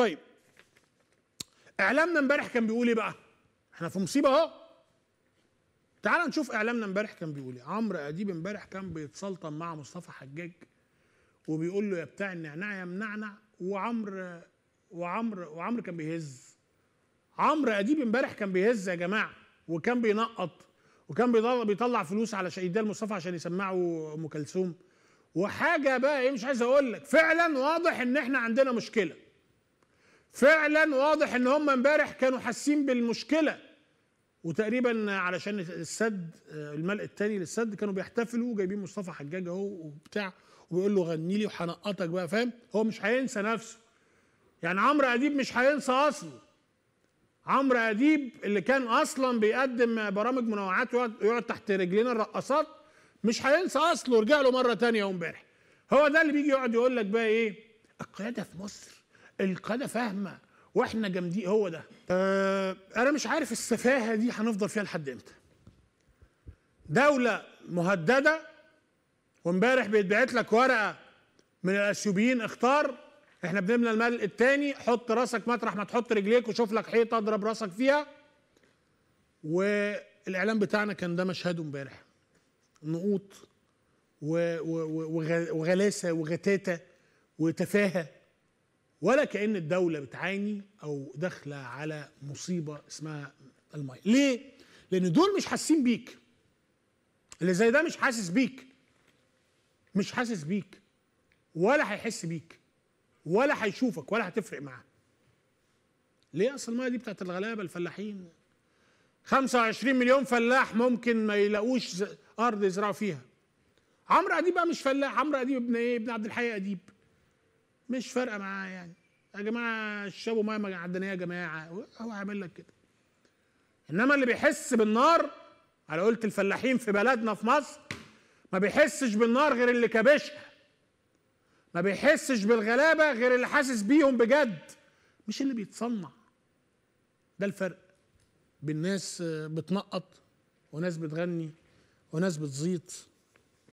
طيب اعلامنا امبارح كان بيقول ايه بقى احنا في مصيبه اهو تعال نشوف اعلامنا امبارح كان بيقول ايه عمرو اديب امبارح كان بيتسلطن مع مصطفى حجاج وبيقول له يا بتاع النعناع يا منعنع وعمرو وعمرو وعمرو كان بيهز عمرو اديب امبارح كان بيهز يا جماعه وكان بينقط وكان بيطلع, بيطلع فلوس على شهيدان مصطفى عشان يسمعوا ام كلثوم وحاجه بقى ايه مش عايز اقول لك فعلا واضح ان احنا عندنا مشكله فعلا واضح ان هم امبارح كانوا حاسين بالمشكله وتقريبا علشان السد الملء التاني للسد كانوا بيحتفلوا وجايبين مصطفى حجاج اهو وبتاع وبيقول له غني لي وهنقطك بقى فاهم هو مش هينسى نفسه يعني عمرو اديب مش هينسى اصله عمرو اديب اللي كان اصلا بيقدم برامج منوعات ويقعد تحت رجلينا الرقصات مش هينسى اصله ورجع له مره تانية امبارح هو ده اللي بيجي يقعد يقول لك بقى ايه القياده في مصر القاده فاهمه واحنا جامدين هو ده أه انا مش عارف السفاهه دي هنفضل فيها لحد امتى دوله مهدده وامبارح بيتبعت لك ورقه من الاثيوبيين اختار احنا بنبنى المال التاني حط راسك مطرح ما تحط رجليك وشوف لك حيطه اضرب راسك فيها والاعلام بتاعنا كان ده مشهده امبارح نقوط وغلاسه وغتاته وتفاهه ولا كأن الدولة بتعاني أو داخلة على مصيبة اسمها المية ليه؟ لأن دول مش حاسين بيك اللي زي ده مش حاسس بيك مش حاسس بيك ولا هيحس بيك ولا هيشوفك ولا هتفرق معاه ليه اصل الميه دي بتاعت الغلابه الفلاحين 25 مليون فلاح ممكن ما يلاقوش ارض يزرعوا فيها عمرو اديب بقى مش فلاح عمرو اديب ابن ايه ابن عبد الحي اديب مش فارقه معاه يعني يا جماعه اشربوا ميه معدنيه يا جماعه هو عامل لك كده انما اللي بيحس بالنار على قلت الفلاحين في بلدنا في مصر ما بيحسش بالنار غير اللي كابشها ما بيحسش بالغلابه غير اللي حاسس بيهم بجد مش اللي بيتصنع ده الفرق بين ناس بتنقط وناس بتغني وناس بتزيط